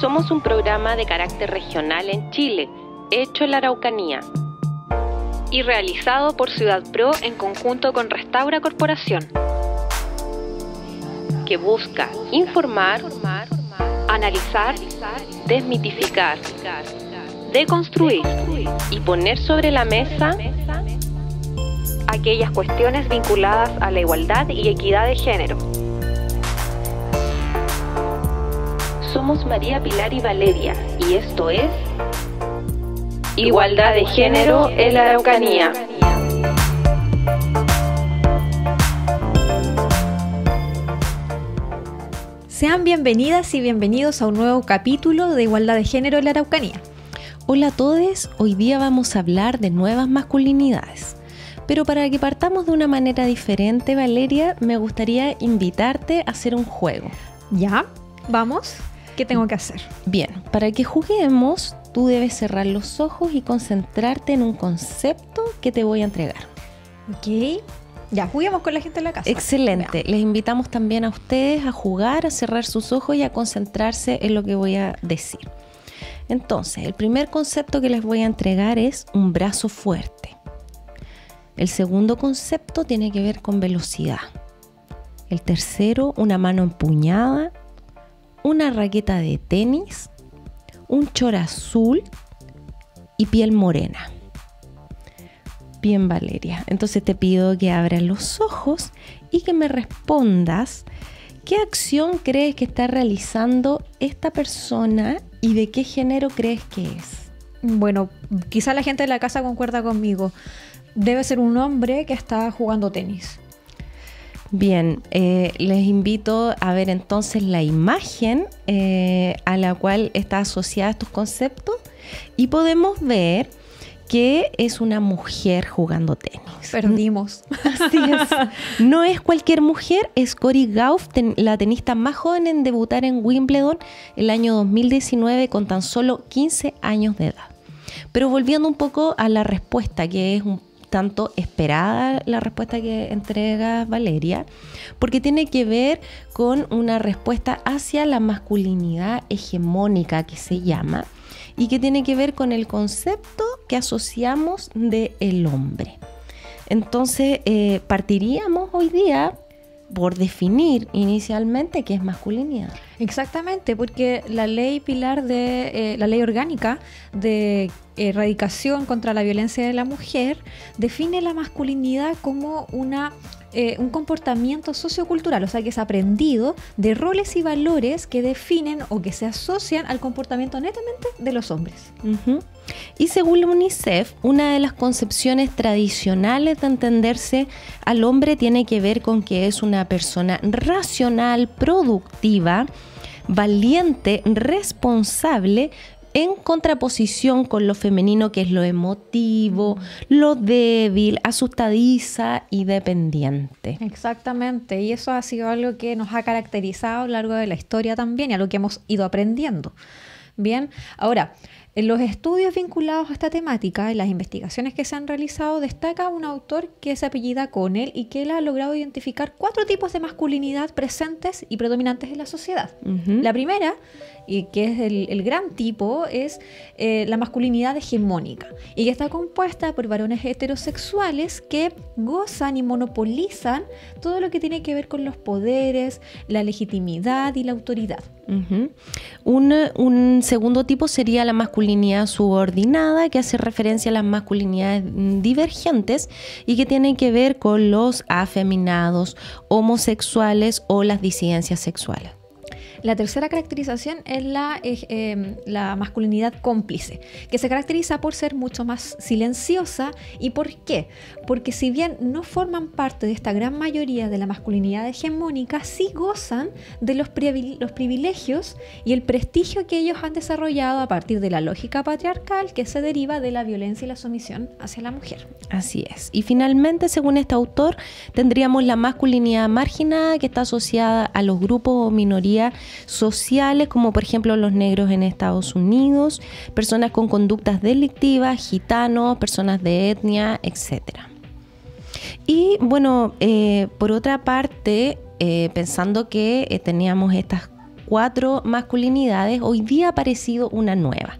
Somos un programa de carácter regional en Chile, hecho en la Araucanía y realizado por Ciudad Pro en conjunto con Restaura Corporación, que busca informar, analizar, desmitificar, deconstruir y poner sobre la mesa aquellas cuestiones vinculadas a la igualdad y equidad de género. Somos María Pilar y Valeria y esto es Igualdad de Género en la Araucanía. Sean bienvenidas y bienvenidos a un nuevo capítulo de Igualdad de Género en la Araucanía. Hola a todos, hoy día vamos a hablar de nuevas masculinidades. Pero para que partamos de una manera diferente, Valeria, me gustaría invitarte a hacer un juego. Ya, vamos. ¿Qué tengo que hacer? Bien, para que juguemos, tú debes cerrar los ojos y concentrarte en un concepto que te voy a entregar. Ok. Ya, juguemos con la gente en la casa. Excelente. Les invitamos también a ustedes a jugar, a cerrar sus ojos y a concentrarse en lo que voy a decir. Entonces, el primer concepto que les voy a entregar es un brazo fuerte. El segundo concepto tiene que ver con velocidad. El tercero, una mano empuñada, una raqueta de tenis, un chor azul y piel morena. Bien, Valeria. Entonces te pido que abras los ojos y que me respondas qué acción crees que está realizando esta persona y de qué género crees que es. Bueno, quizá la gente de la casa concuerda conmigo debe ser un hombre que está jugando tenis. Bien, eh, les invito a ver entonces la imagen eh, a la cual está asociada estos conceptos y podemos ver que es una mujer jugando tenis. Perdimos. Así es. No es cualquier mujer, es Cory Gauff, la tenista más joven en debutar en Wimbledon el año 2019 con tan solo 15 años de edad. Pero volviendo un poco a la respuesta, que es un tanto esperada la respuesta que entrega Valeria, porque tiene que ver con una respuesta hacia la masculinidad hegemónica que se llama y que tiene que ver con el concepto que asociamos de el hombre. Entonces, eh, partiríamos hoy día por definir inicialmente qué es masculinidad. Exactamente, porque la ley pilar de eh, la ley orgánica de erradicación contra la violencia de la mujer define la masculinidad como una eh, un comportamiento sociocultural, o sea, que es aprendido de roles y valores que definen o que se asocian al comportamiento netamente de los hombres. Y según UNICEF, una de las concepciones tradicionales de entenderse al hombre tiene que ver con que es una persona racional, productiva, valiente, responsable, en contraposición con lo femenino que es lo emotivo, lo débil, asustadiza y dependiente. Exactamente, y eso ha sido algo que nos ha caracterizado a lo largo de la historia también y a lo que hemos ido aprendiendo. Bien, ahora, en los estudios vinculados a esta temática, en las investigaciones que se han realizado, destaca un autor que se apellida Connell y que él ha logrado identificar cuatro tipos de masculinidad presentes y predominantes en la sociedad. La primera y que es el, gran tipo, es eh, la masculinidad hegemónica y que está compuesta por varones heterosexuales que gozan y monopolizan todo lo que tiene que ver con los poderes, la legitimidad y la autoridad. un, un, segundo tipo sería la masculinidad subordinada, que hace referencia a las masculinidades divergentes y que tiene que ver con los afeminados, homosexuales o las disidencias sexuales. La tercera caracterización es eh, em, la, masculinidad cómplice, que se caracteriza por ser mucho más silenciosa. ¿Y por qué? Porque si bien no forman parte de esta gran mayoría de la masculinidad hegemónica, sí gozan de los, los privilegios y el prestigio que ellos han desarrollado a partir de la lógica patriarcal que se deriva de la violencia y la sumisión hacia la mujer. Así es. Y finalmente, según este autor, tendríamos la masculinidad marginada que está asociada a los grupos o minorías sociales, como por ejemplo los negros en Estados Unidos, personas con conductas delictivas, gitanos, personas de etnia, etc. Y bueno, eh, por otra parte, eh, pensando que eh, teníamos estas cuatro masculinidades, hoy día ha aparecido una nueva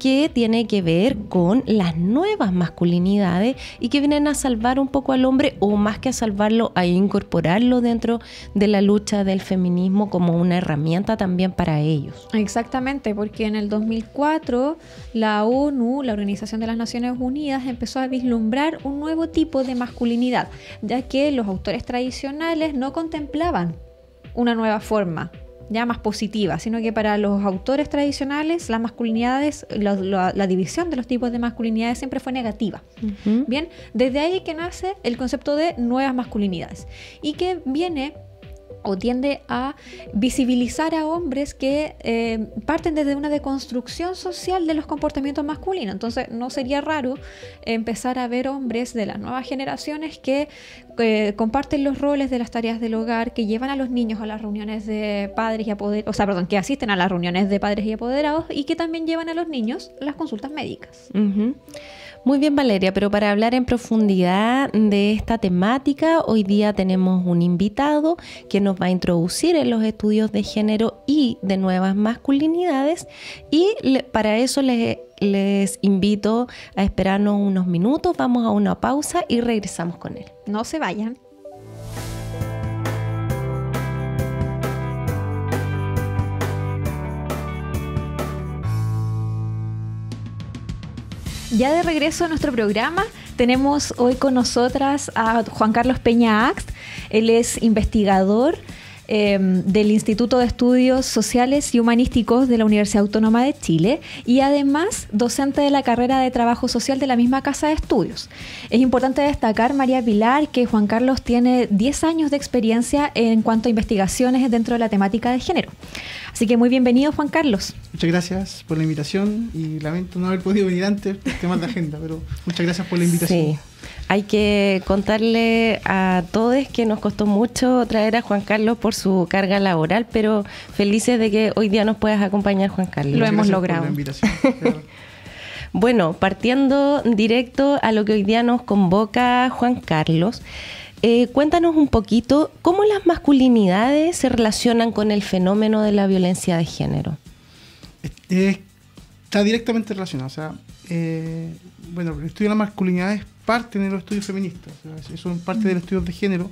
que tiene que ver con las nuevas masculinidades y que vienen a salvar un poco al hombre o más que a salvarlo, a incorporarlo dentro de la lucha del feminismo como una herramienta también para ellos. Exactamente, porque en el 2004 la ONU, la Organización de las Naciones Unidas, empezó a vislumbrar un nuevo tipo de masculinidad, ya que los autores tradicionales no contemplaban una nueva forma ya más positiva, sino que para los autores tradicionales las masculinidades, la, división de los tipos de masculinidades siempre fue negativa. Bien, desde ahí que nace el concepto de nuevas masculinidades y que viene o tiende a visibilizar a hombres que eh, parten desde una deconstrucción social de los comportamientos masculinos. Entonces no sería raro empezar a ver hombres de las nuevas generaciones que eh, comparten los roles de las tareas del hogar, que llevan a los niños a las reuniones de padres y apoderados, o sea, perdón, que asisten a las reuniones de padres y apoderados y que también llevan a los niños las consultas médicas. Muy bien Valeria, pero para hablar en profundidad de esta temática, hoy día tenemos un invitado que nos va a introducir en los estudios de género y de nuevas masculinidades y para eso les, invito a esperarnos unos minutos, vamos a una pausa y regresamos con él. No se vayan. ya de regreso a nuestro programa, tenemos hoy con nosotras a Juan Carlos Peña Axt. Él es investigador Em, del Instituto de Estudios Sociales y Humanísticos de la Universidad Autónoma de Chile y además docente de la carrera de Trabajo Social de la misma Casa de Estudios. Es importante destacar, María Pilar, que Juan Carlos tiene 10 años de experiencia en cuanto a investigaciones dentro de la temática de género. Así que muy bienvenido, Juan Carlos. Muchas gracias por la invitación y lamento no haber podido venir antes por temas de agenda, pero muchas gracias por la invitación. Hay que contarle a todos que nos costó mucho traer a Juan Carlos por su carga laboral, pero felices de que hoy día nos puedas acompañar, Juan Carlos. Lo hemos logrado. bueno, partiendo directo a lo que hoy día nos convoca Juan Carlos. Eh, cuéntanos un poquito cómo las masculinidades se relacionan con el fenómeno de la violencia de género. Este, está directamente relacionado. O sea, eh, bueno, el estudio de las masculinidades parte de los estudios feministas, eso es son parte de los estudios de género.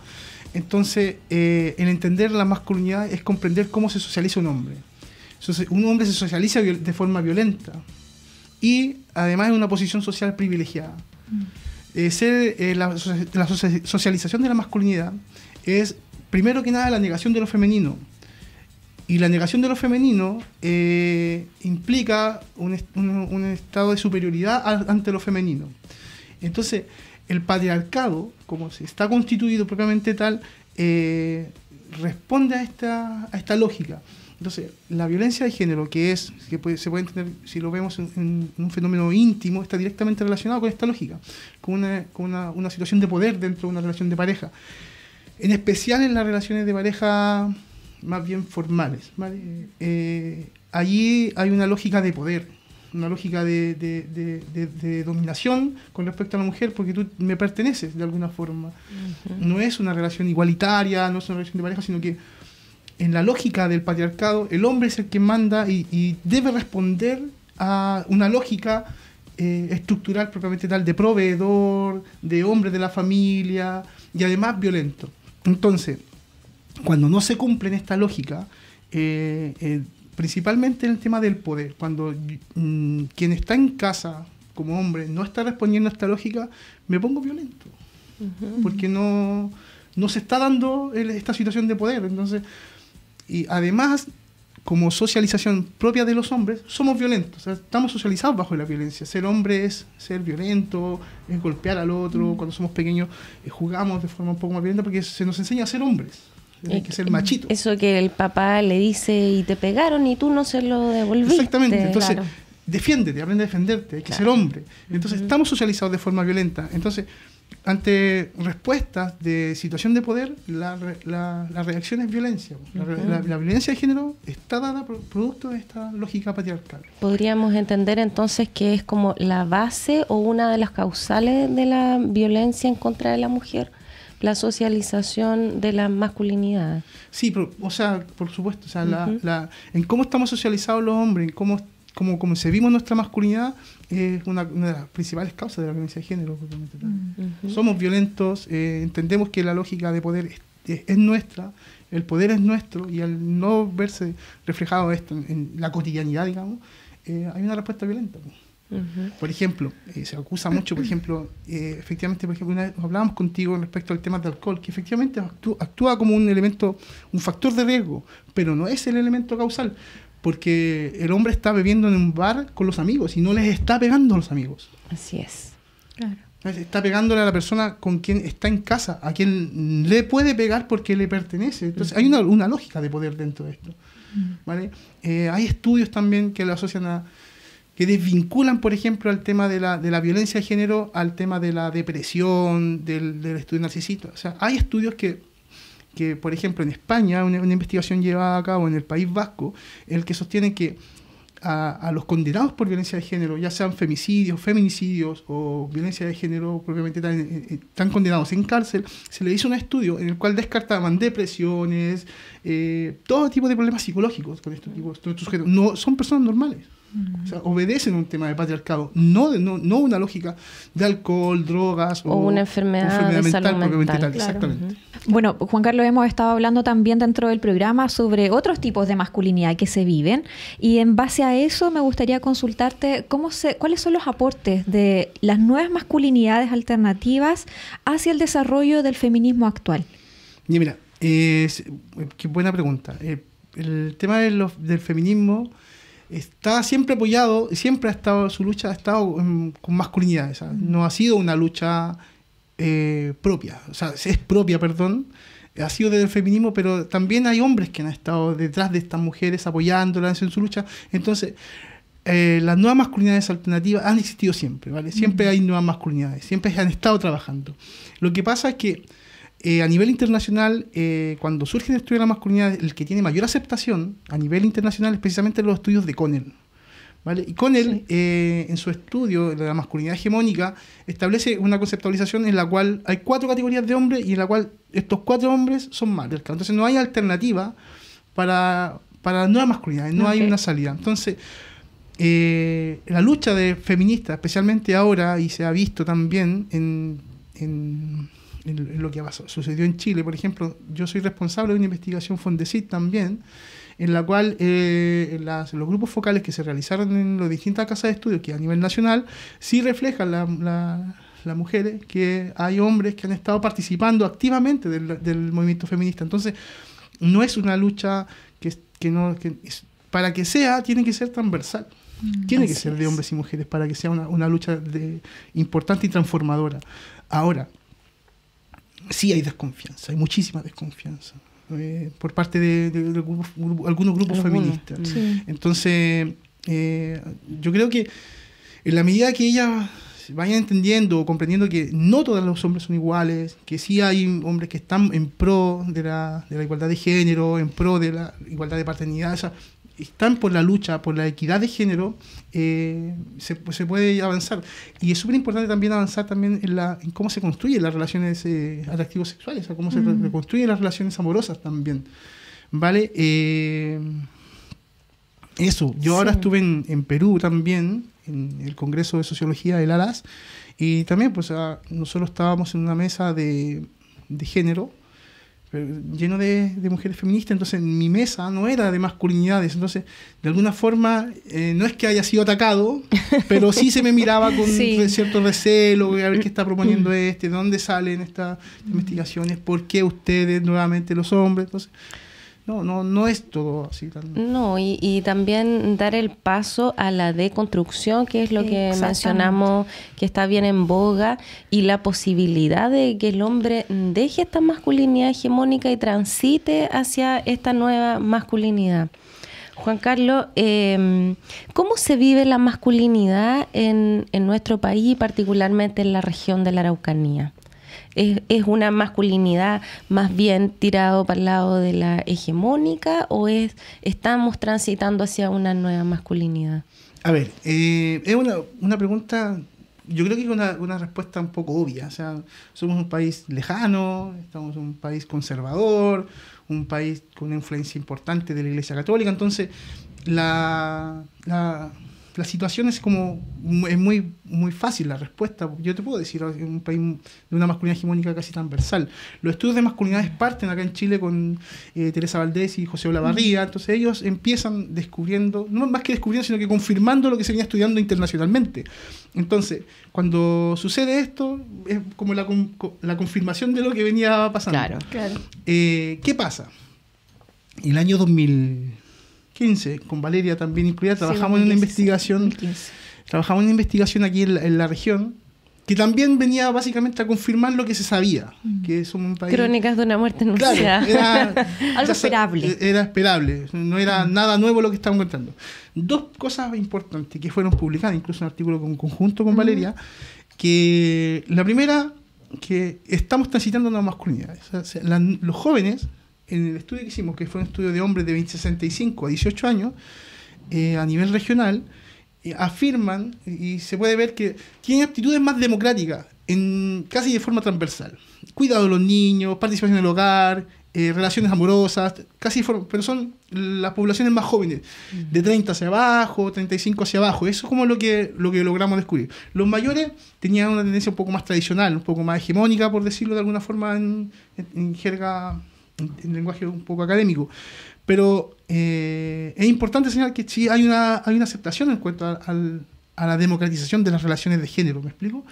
Entonces, eh, el entender la masculinidad es comprender cómo se socializa un hombre. un hombre se socializa de forma violenta y además en una posición social privilegiada. Mm. Eh, ser, eh, la, socialización de la masculinidad es, primero que nada, la negación de lo femenino. Y la negación de lo femenino implica un, un, estado de superioridad ante lo femenino. Entonces, el patriarcado, como se está constituido propiamente tal, eh, responde a esta, a esta lógica. Entonces, la violencia de género, que es, que se puede entender, si lo vemos en, un fenómeno íntimo, está directamente relacionado con esta lógica, con, una, situación de poder dentro de una relación de pareja. En especial en las relaciones de pareja más bien formales. allí eh, eh, hay una lógica de poder, una lógica de, dominación con respecto a la mujer porque tú me perteneces de alguna forma. No es una relación igualitaria, no es una relación de pareja, sino que en la lógica del patriarcado el hombre es el que manda y, debe responder a una lógica eh, estructural propiamente tal de proveedor, de hombre de la familia y además violento. Entonces, cuando no se cumple en esta lógica, eh, eh, principalmente en el tema del poder, cuando mm, quien está en casa como hombre no está respondiendo a esta lógica, me pongo violento, porque no, no se está dando esta situación de poder. Entonces, y además, como socialización propia de los hombres, somos violentos, estamos socializados bajo la violencia. Ser hombre es ser violento, es golpear al otro, mm. cuando somos pequeños eh, jugamos de forma un poco más violenta porque se nos enseña a ser hombres hay eh, que ser machito. Eso que el papá le dice y te pegaron y tú no se lo devolviste. Exactamente. Entonces, defiéndete, aprende a defenderte, hay que ser hombre. Entonces, estamos socializados de forma violenta. Entonces, ante respuestas de situación de poder, la, la, la reacción es violencia. La, violencia de género está dada por, producto de esta lógica patriarcal. Podríamos entender entonces que es como la base o una de las causales de la violencia en contra de la mujer la socialización de la masculinidad. Sí, o sea, por supuesto, o sea, la, la, en cómo estamos socializados los hombres, en cómo, cómo concebimos nuestra masculinidad, es una, de las principales causas de la violencia de género. Somos violentos, eh, entendemos que la lógica de poder es, nuestra, el poder es nuestro, y al no verse reflejado esto en, la cotidianidad, digamos, eh, hay una respuesta violenta. Por ejemplo, eh, se acusa mucho, por ejemplo, eh, efectivamente, por ejemplo, hablábamos contigo respecto al tema del alcohol, que efectivamente actúa, como un elemento, un factor de riesgo, pero no es el elemento causal, porque el hombre está bebiendo en un bar con los amigos y no les está pegando a los amigos. Así es. Está pegándole a la persona con quien está en casa, a quien le puede pegar porque le pertenece. Entonces, hay una, lógica de poder dentro de esto. ¿vale? Eh, hay estudios también que lo asocian a que desvinculan, por ejemplo, al tema de la, de la violencia de género, al tema de la depresión, del, estudio narcisista. O sea, hay estudios que, por ejemplo, en España, una, investigación llevada a cabo en el País Vasco, en el que sostiene que a, los condenados por violencia de género, ya sean femicidios, feminicidios o violencia de género propiamente eh, eh, están condenados en cárcel, se le hizo un estudio en el cual descartaban depresiones, eh, todo tipo de problemas psicológicos con este estos tipos de sujetos. No, son personas normales. Mm. O sea, obedecen un tema de patriarcado, no, no, una lógica de alcohol, drogas o, una enfermedad, mental, exactamente. Bueno, Juan Carlos, hemos estado hablando también dentro del programa sobre otros tipos de masculinidad que se viven y en base a eso me gustaría consultarte cómo cuáles son los aportes de las nuevas masculinidades alternativas hacia el desarrollo del feminismo actual. mira, eh, qué buena pregunta. Eh, el tema del feminismo está siempre apoyado, siempre ha estado, su lucha ha estado em, con masculinidad, no ha sido una lucha eh, propia, o sea, es propia, perdón, ha sido del feminismo, pero también hay hombres que han estado detrás de estas mujeres apoyándolas en su lucha, entonces... Eh, las nuevas masculinidades alternativas han existido siempre, ¿vale? Siempre hay nuevas masculinidades, siempre han estado trabajando. Lo que pasa es que eh, a nivel internacional, eh, cuando surgen estudios de la masculinidad, el que tiene mayor aceptación a nivel internacional es precisamente los estudios de Connell. ¿Vale? Y Connell, eh, en su estudio de la masculinidad hegemónica, establece una conceptualización en la cual hay cuatro categorías de hombres y en la cual estos cuatro hombres son males. Entonces no hay alternativa para, para la nueva masculinidad, no hay una salida. Entonces, la lucha de feministas, especialmente ahora, y se ha visto también en en lo que sucedió en Chile, por ejemplo, yo soy responsable de una investigación Fondesit también, en la cual eh, los grupos focales que se realizaron en las distintas casas de estudio, que a nivel nacional, sí reflejan las mujeres, que hay hombres que han estado participando activamente del, movimiento feminista. Entonces, no es una lucha que, no... para que sea, tiene que ser transversal. Mm, tiene que ser de hombres y mujeres para que sea una, lucha de, importante y transformadora. Ahora, sí hay desconfianza, hay muchísima desconfianza. Eh, por parte de, algunos grupos feministas. Entonces, eh, yo creo que en la medida que ellas vaya entendiendo o comprendiendo que no todos los hombres son iguales, que sí hay hombres que están en pro de la, de la igualdad de género, en pro de la igualdad de paternidad, o están por la lucha, por la equidad de género, eh, se, puede avanzar. Y es súper importante también avanzar también en, la, en cómo se construyen las relaciones eh, atractivos sexuales, o cómo se construyen reconstruyen las relaciones amorosas también. ¿Vale? Eh, eso, yo ahora estuve en, Perú también, en el Congreso de Sociología del ALAS, y también pues ah, nosotros estábamos en una mesa de, de género, lleno de, mujeres feministas, entonces mi mesa no era de masculinidades, entonces de alguna forma eh, no es que haya sido atacado, pero sí se me miraba con cierto recelo, a ver qué está proponiendo mm. este, dónde salen estas investigaciones, por qué ustedes nuevamente los hombres, entonces no, no, es todo así. No, y, también dar el paso a la deconstrucción, que es lo que mencionamos que está bien en boga, y la posibilidad de que el hombre deje esta masculinidad hegemónica y transite hacia esta nueva masculinidad. Juan Carlos, em, ¿cómo se vive la masculinidad en, en nuestro país y particularmente en la región de la Araucanía? Es, una masculinidad más bien tirado para el lado de la hegemónica o es estamos transitando hacia una nueva masculinidad? A ver, eh, es una, una, pregunta, yo creo que es una, respuesta un poco obvia. O sea, somos un país lejano, estamos un país conservador, un país con una influencia importante de la Iglesia Católica, entonces la, la la situación es como es muy, muy fácil la respuesta. Yo te puedo decir, en un país de una masculinidad hegemónica casi transversal. Los estudios de masculinidades parten acá en Chile con eh, Teresa Valdés y José Olavarría, entonces ellos empiezan descubriendo, no más que descubriendo, sino que confirmando lo que se venía estudiando internacionalmente. Entonces, cuando sucede esto, es como la, confirmación de lo que venía pasando. Claro, claro. Eh, ¿Qué pasa? En El año 2000 15, con Valeria también incluida, trabajamos en una investigación. Trabajamos en una investigación aquí en la, región que también venía básicamente a confirmar lo que se sabía, mm. que es un país... Crónicas de una muerte anunciada. era, Algo esperable. Era esperable, no era mm. nada nuevo lo que estaban contando. Dos cosas importantes que fueron publicadas, incluso un artículo con, conjunto con mm. Valeria, que la primera, que estamos transitando una masculinidad. los jóvenes en el estudio que hicimos, que fue un estudio de hombres de 20, 65 a 18 años, eh, a nivel regional, eh, afirman y se puede ver que tienen actitudes más democráticas, en, casi de forma transversal. Cuidado de los niños, participación en el hogar, eh, relaciones amorosas, casi pero son las poblaciones más jóvenes, de 30 hacia abajo, 35 hacia abajo. Eso es como lo que, lo que logramos descubrir. Los mayores tenían una tendencia un poco más tradicional, un poco más hegemónica, por decirlo de alguna forma en jerga en lenguaje un poco académico. Pero eh, es importante señalar que sí hay una, hay una aceptación en cuanto a, al, a la democratización de las relaciones de género, ¿me explico?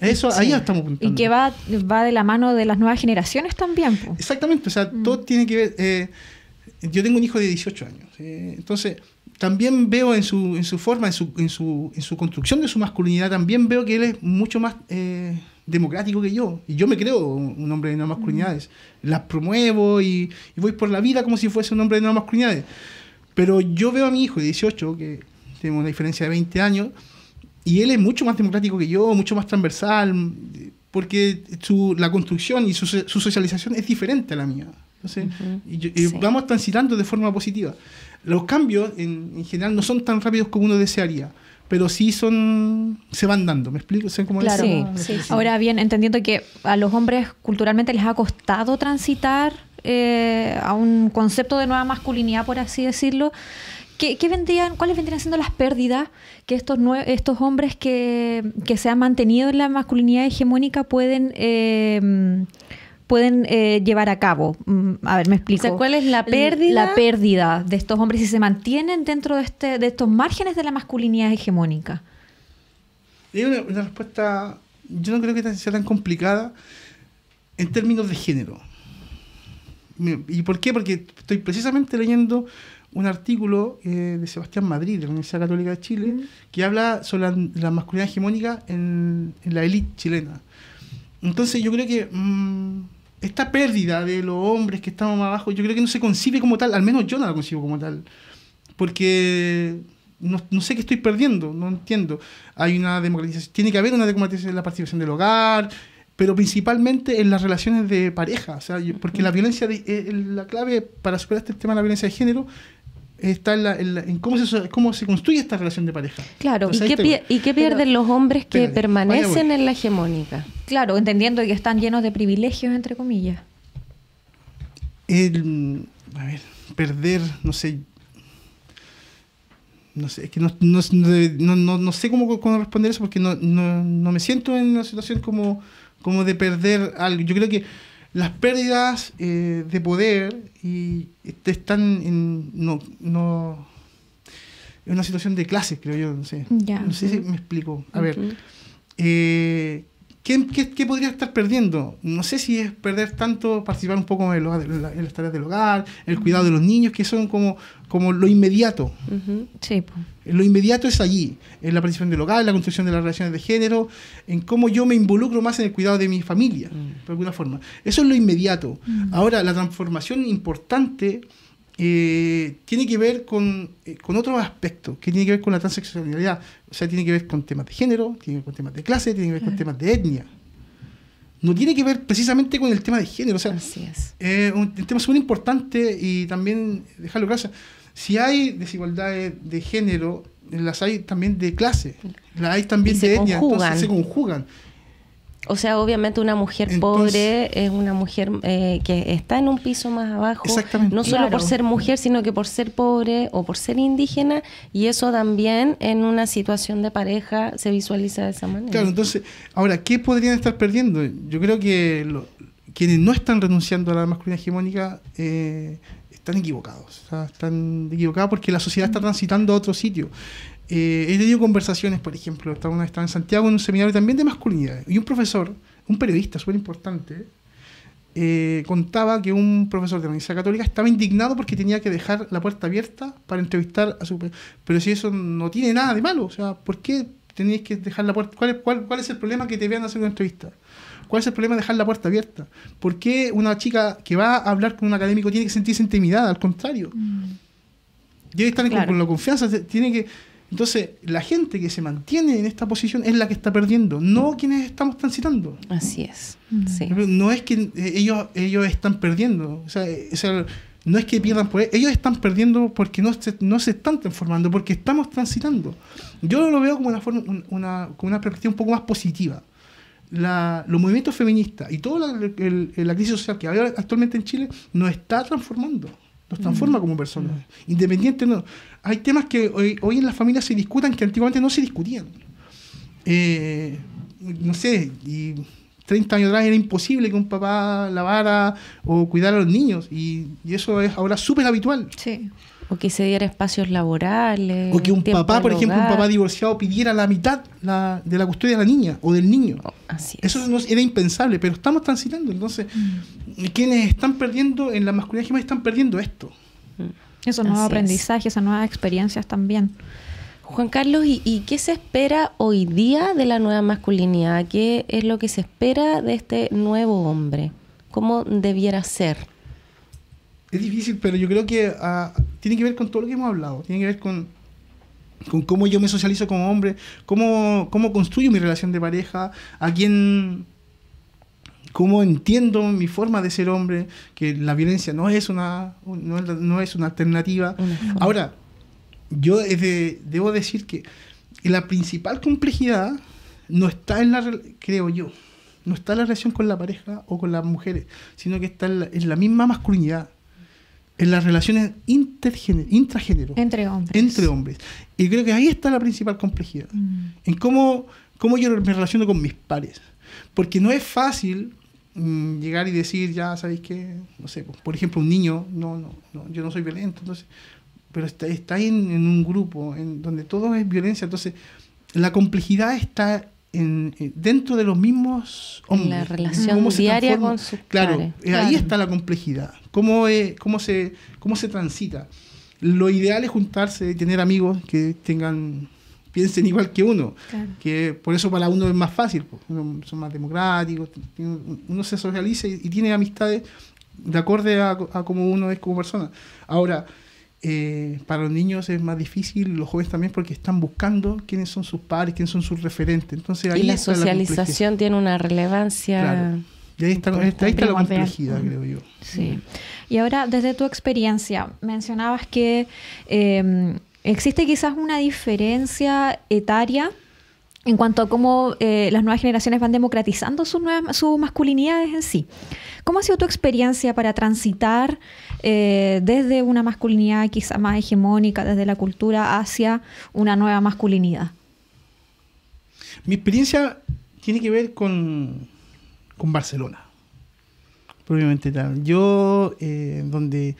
Eso ahí estamos Y que va, va de la mano de las nuevas generaciones también. Exactamente, o sea, mm. todo tiene que ver... Eh, yo tengo un hijo de 18 años, eh, entonces también veo en su, en su forma, en su, en, su, en su construcción de su masculinidad, también veo que él es mucho más... Eh, democrático que yo. Y yo me creo un hombre de no mm. masculinidades. Las promuevo y, voy por la vida como si fuese un hombre de no masculinidades. Pero yo veo a mi hijo de 18, que tiene una diferencia de 20 años, y él es mucho más democrático que yo, mucho más transversal, porque su, la construcción y su, socialización es diferente a la mía. Entonces, y vamos transitando de forma positiva. Los cambios en general no son tan rápidos como uno desearía pero sí son, se van dando, ¿me explico? como claro. sí, sí, Ahora bien, entendiendo que a los hombres culturalmente les ha costado transitar eh, a un concepto de nueva masculinidad, por así decirlo, ¿Qué, ¿Qué, vendrían, ¿Cuáles vendrían siendo las pérdidas que estos, estos hombres que, que, se han mantenido en la masculinidad hegemónica pueden eh, pueden eh, llevar a cabo? Mm, a ver, me explico. ¿cuál es la pérdida? La pérdida de estos hombres si se mantienen dentro de, este, de estos márgenes de la masculinidad hegemónica. Es una, respuesta, yo no creo que sea tan complicada en términos de género. ¿Y por qué? Porque estoy precisamente leyendo un artículo eh, de Sebastián Madrid, de la Universidad Católica de Chile, que habla sobre la, masculinidad hegemónica en, la élite chilena. Entonces yo creo que mm, esta pérdida de los hombres que estamos más abajo, yo creo que no se concibe como tal, al menos yo no la concibo como tal, porque no, sé qué estoy perdiendo, no entiendo. Hay una democratización, tiene que haber una democratización en la participación del hogar, pero principalmente en las relaciones de pareja, porque la violencia, eh, la clave para superar este tema de la violencia de género está cómo, se, cómo, se, construye esta relación de pareja. Claro, ¿y, qué pierden los hombres que permanecen en la hegemónica? Claro, entendiendo que están llenos de privilegios, entre comillas. El, a ver, perder, no sé, no sé, es que no, sé cómo, responder eso porque no, me siento en una situación como, como de perder algo. Yo creo que las pérdidas eh, de poder y están en, no, no, en una situación de clases, creo yo, no sé. No sé si me explico. A ver, eh, ¿Qué, podría estar perdiendo? No sé si es perder tanto, participar un poco en, las tareas del hogar, el cuidado de los niños, que son como, como lo inmediato. Eh, lo inmediato es allí, en la participación del hogar, en la construcción de las relaciones de género, en cómo yo me involucro más en el cuidado de mi familia, mm. de alguna forma. Eso es lo inmediato. Mm. Ahora, la transformación importante eh, tiene que ver con, eh, con otros aspectos, que tiene que ver con la transexualidad, o sea, tiene que ver con temas de género, tiene que ver con temas de clase, tiene que ver con temas de etnia. No tiene que ver precisamente con el tema de género, o sea, es eh, un, tema súper importante y también, déjalo claro, si hay desigualdades de género, las hay también de clase, las hay también de etnia, entonces se conjugan. O sea, obviamente una mujer pobre es una mujer eh, que está en un piso más abajo, no solo por ser mujer, sino que por ser pobre o por ser indígena, y eso también en una situación de pareja se visualiza de esa manera. Claro, entonces, ahora, ¿qué podrían estar perdiendo? Yo creo que quienes no están renunciando a la masculinidad hegemónica eh, están equivocados, están equivocados porque la sociedad está transitando a otro sitio. Eh, he tenido conversaciones, por ejemplo, estaba, una, en Santiago en un seminario también de masculinidad, y un profesor, un periodista súper importante, eh, contaba que un profesor de la Universidad Católica estaba indignado porque tenía que dejar la puerta abierta para entrevistar a su... Pero si eso no tiene nada de malo, o sea, ¿por qué tenías que dejar la puerta... ¿Cuál es, cuál, es el problema que te vean hacer una entrevista? ¿Cuál es el problema de dejar la puerta abierta? ¿Por qué una chica que va a hablar con un académico tiene que sentirse intimidada? Al contrario. Tiene mm. que estar con la confianza, tiene que entonces, la gente que se mantiene en esta posición es la que está perdiendo, no quienes estamos transitando. Así es. Mm. Sí. No es que eh, ellos, ellos están perdiendo. Eh, o sea, no es que pierdan poder, ellos están perdiendo porque no se, no se están transformando, porque estamos transitando. Yo lo veo como una, como una perspectiva un poco más positiva. los movimientos feministas y toda la, la crisis social que hay actualmente en Chile nos está transformando nos transforma como personas. Mm. Independiente, no. Hay temas que hoy, en las familias se discutan que antiguamente no se discutían. Eh, no sé, y 30 años atrás era imposible que un papá lavara o cuidara a los niños, y, y eso es ahora súper habitual. Sí. O que se dieran espacios laborales. O que un papá, por ejemplo, un papá divorciado pidiera la mitad de la custodia de la niña o del niño. Oh, Eso era impensable, pero estamos transitando. Entonces, mm. quienes están perdiendo en la masculinidad más están perdiendo esto. Mm. Esos nuevos aprendizajes, esas nuevas experiencias también. Juan Carlos, ¿y, ¿y, qué se espera hoy día de la nueva masculinidad? ¿Qué es lo que se espera de este nuevo hombre? ¿Cómo debiera ser? Es difícil, pero yo creo que a, ah, tiene que ver con todo lo que hemos hablado, tiene que ver con, con cómo yo me socializo como hombre, cómo, cómo construyo mi relación de pareja, a quién cómo entiendo mi forma de ser hombre, que la violencia no es una, no, es una alternativa. Ahora, yo debo decir que la principal complejidad no está en la, creo yo, no está en la relación con la pareja o con las mujeres, sino que está en la misma masculinidad en las relaciones intragénero. Entre hombres. Entre hombres. Y creo que ahí está la principal complejidad. Mm. En cómo, cómo yo me relaciono con mis pares. Porque no es fácil mm, llegar y decir, ya sabéis que, no sé, pues, por ejemplo, un niño, no, no, no yo no soy violento, entonces, pero está, está en, un grupo en donde todo es violencia, entonces la complejidad está eh, dentro de los mismos hombres. La relación diaria con su claro, eh, ahí está la complejidad. Cómo, eh, cómo, se, cómo se transita. Lo ideal es juntarse, y tener amigos que tengan piensen igual que uno. Que por eso para uno es más fácil, pues, son más democráticos, uno se socializa y, tiene amistades de acorde a, a cómo uno es como persona. Ahora, eh, para los niños es más difícil, los jóvenes también, porque están buscando quiénes son sus padres, quiénes son sus referentes. Entonces, y la socialización tiene una relevancia. Claro. Y ahí está, la complejidad, creo yo. Sí. Y ahora, desde tu experiencia, mencionabas que em, existe quizás una diferencia etaria en cuanto a cómo eh, las nuevas generaciones van democratizando sus, nuevas, sus masculinidades en sí. ¿Cómo ha sido tu experiencia para transitar eh, desde una masculinidad quizá más hegemónica, desde la cultura, hacia una nueva masculinidad? Mi experiencia tiene que ver con, con Barcelona, propiamente tal. Yo, eh, donde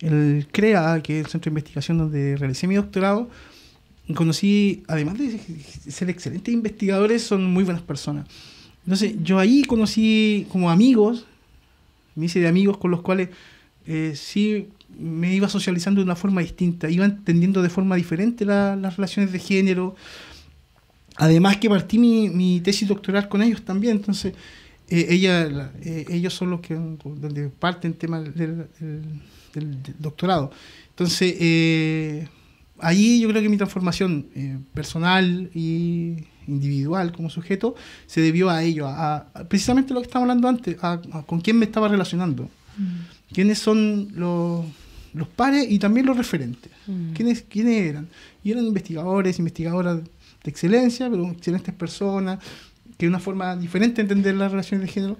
el CREA, que es el centro de investigación donde realicé mi doctorado, conocí, además de ser excelentes investigadores, son muy buenas personas. Entonces, yo ahí conocí como amigos, me hice de amigos con los cuales eh, sí me iba socializando de una forma distinta, iba entendiendo de forma diferente las relaciones de género. Además que partí mi, tesis doctoral con ellos también, entonces eh, ella, eh, ellos son los que donde parten el tema del, doctorado. Entonces, ahí yo creo que mi transformación personal y individual como sujeto se debió a ello, a, precisamente lo que estaba hablando antes, a, con quién me estaba relacionando. Mm quiénes son los, pares y también los referentes. Mm. ¿Quiénes, eran? Y eran investigadores, investigadoras de excelencia, pero excelentes personas, que una forma diferente de entender las relaciones de género.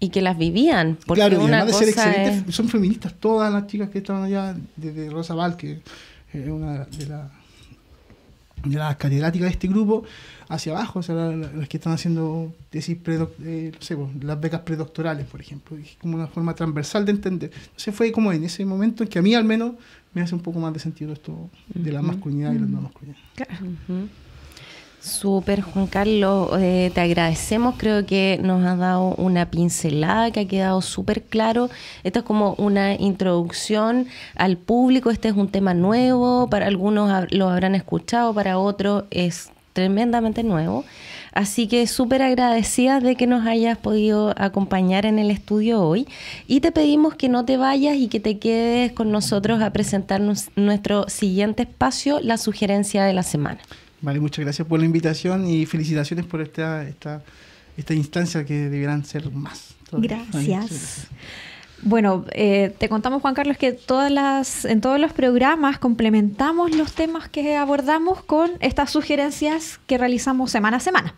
Y que las vivían. Porque claro, una además de ser excelentes, son feministas todas las chicas que estaban allá, desde Rosa Val, que es eh, una de las de las catedráticas de este grupo hacia abajo, o sea, las que están haciendo tesis, eh, no sé, las becas predoctorales, por ejemplo, es como una forma transversal de entender. Entonces fue como en ese momento en que a mí al menos me hace un poco más de sentido esto de la masculinidad y la no masculinidad. Súper, Juan Carlos, eh, te agradecemos, creo que nos has dado una pincelada que ha quedado súper claro. esto es como una introducción al público, este es un tema nuevo, para algunos lo habrán escuchado, para otros es tremendamente nuevo. Así que súper agradecidas de que nos hayas podido acompañar en el estudio hoy y te pedimos que no te vayas y que te quedes con nosotros a presentarnos nuestro siguiente espacio, la sugerencia de la semana. Vale, muchas gracias por la invitación y felicitaciones por esta, esta, esta instancia que debieran ser más. Gracias. Bueno, eh, te contamos, Juan Carlos, que todas las, en todos los programas complementamos los temas que abordamos con estas sugerencias que realizamos semana a semana.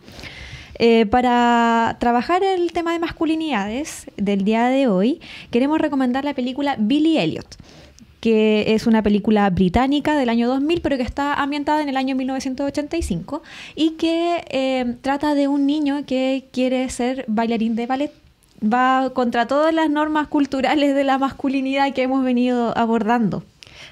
Eh, para trabajar el tema de masculinidades del día de hoy, queremos recomendar la película Billy Elliot que es una película británica del año 2000, pero que está ambientada en el año 1985 y que eh, trata de un niño que quiere ser bailarín de ballet. Va contra todas las normas culturales de la masculinidad que hemos venido abordando.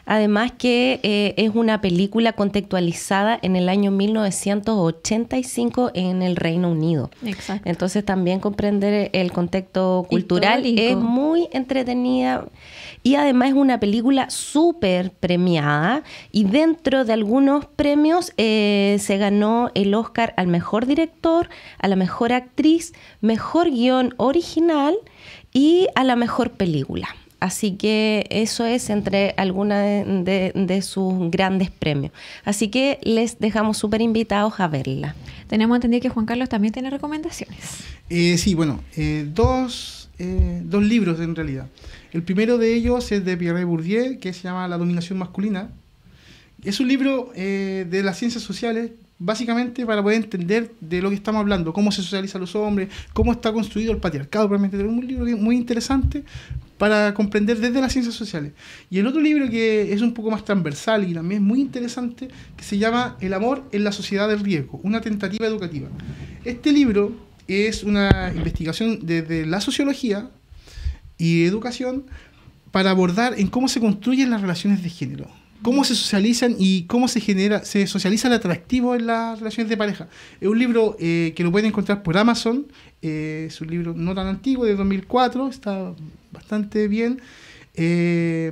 Además que eh, es una película contextualizada en el año 1985 en el Reino Unido. Exacto. Entonces también comprender el contexto cultural es muy entretenida y además es una película súper premiada y dentro de algunos premios eh, se ganó el Oscar al mejor director, a la mejor actriz, mejor guión original y a la mejor película. Así que eso es entre algunos de, sus grandes premios. Así que les dejamos súper invitados a verla. Tenemos entendido que Juan Carlos también tiene recomendaciones. Eh, sí, bueno, eh, dos, eh, dos, libros en realidad. El primero de ellos es de Pierre Bourdieu, que se llama La dominación masculina. Es un libro de las ciencias sociales básicamente para poder entender de lo que estamos hablando, cómo se socializan los hombres, cómo está construido el patriarcado, realmente es un libro muy interesante para comprender desde las ciencias sociales. Y el otro libro que es un poco más transversal y también es muy interesante, que se llama El amor en la sociedad del riesgo, una tentativa educativa. Este libro es una investigación desde la sociología y educación para abordar en cómo se construyen las relaciones de género cómo se socializan y cómo se genera, se socializa el atractivo en las relaciones de pareja. Es un libro eh, que lo pueden encontrar por Amazon, eh, es un libro no tan antiguo, de 2004, está bastante bien. Eh,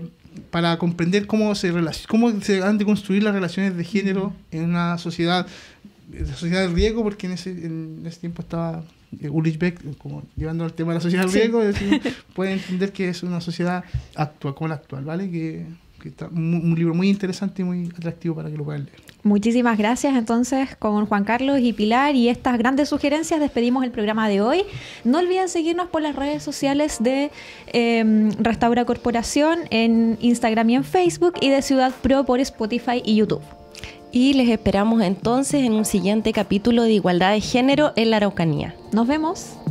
para comprender cómo se, cómo se han de construir las relaciones de género en una sociedad, la sociedad del riesgo, porque en ese, en ese tiempo estaba Ulrich Beck como llevando el tema de la sociedad de riesgo, pueden entender que es una sociedad actual, como la actual, ¿vale? Que un, libro muy interesante y muy atractivo para que lo puedan leer. Muchísimas gracias entonces con Juan Carlos y Pilar y estas grandes sugerencias despedimos el programa de hoy. No olviden seguirnos por las redes sociales de em, Restaura Corporación en Instagram y en Facebook y de Ciudad Pro por Spotify y YouTube. Y les esperamos entonces en un siguiente capítulo de Igualdad de Género en la Araucanía. Nos vemos.